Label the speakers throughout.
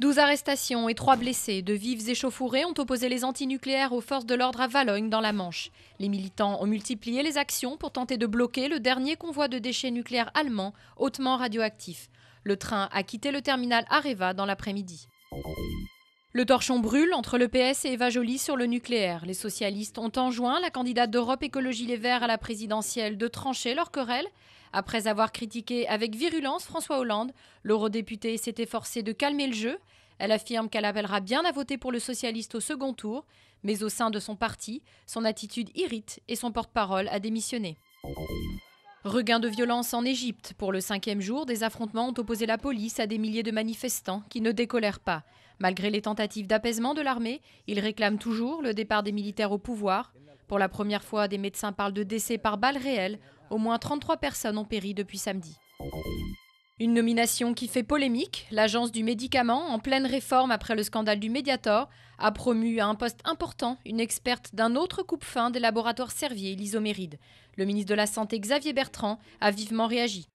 Speaker 1: 12 arrestations et 3 blessés de vives échauffourées ont opposé les antinucléaires aux forces de l'ordre à Valogne dans la Manche. Les militants ont multiplié les actions pour tenter de bloquer le dernier convoi de déchets nucléaires allemands hautement radioactifs. Le train a quitté le terminal Areva dans l'après-midi. Le torchon brûle entre le PS et Eva Joly sur le nucléaire. Les socialistes ont enjoint la candidate d'Europe Écologie Les Verts à la présidentielle de trancher leur querelle. Après avoir critiqué avec virulence François Hollande, l'eurodéputée s'est efforcée de calmer le jeu. Elle affirme qu'elle appellera bien à voter pour le socialiste au second tour, mais au sein de son parti, son attitude irrite et son porte-parole a démissionné. Regain de violence en Égypte. Pour le cinquième jour, des affrontements ont opposé la police à des milliers de manifestants qui ne décolèrent pas. Malgré les tentatives d'apaisement de l'armée, ils réclament toujours le départ des militaires au pouvoir. Pour la première fois, des médecins parlent de décès par balles réelles. Au moins 33 personnes ont péri depuis samedi. Une nomination qui fait polémique, l'agence du médicament, en pleine réforme après le scandale du Mediator, a promu à un poste important une experte d'un autre coupe-fin des laboratoires Servier, l'isoméride. Le ministre de la Santé Xavier Bertrand a vivement réagi.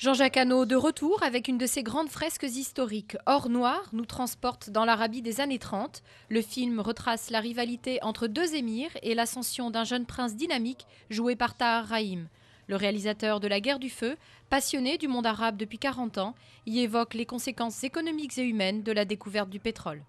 Speaker 1: Jean-Jacques Hano, de retour avec une de ses grandes fresques historiques, Or Noir, nous transporte dans l'Arabie des années 30. Le film retrace la rivalité entre deux émirs et l'ascension d'un jeune prince dynamique joué par Tahar Rahim. Le réalisateur de La guerre du feu, passionné du monde arabe depuis 40 ans, y évoque les conséquences économiques et humaines de la découverte du pétrole.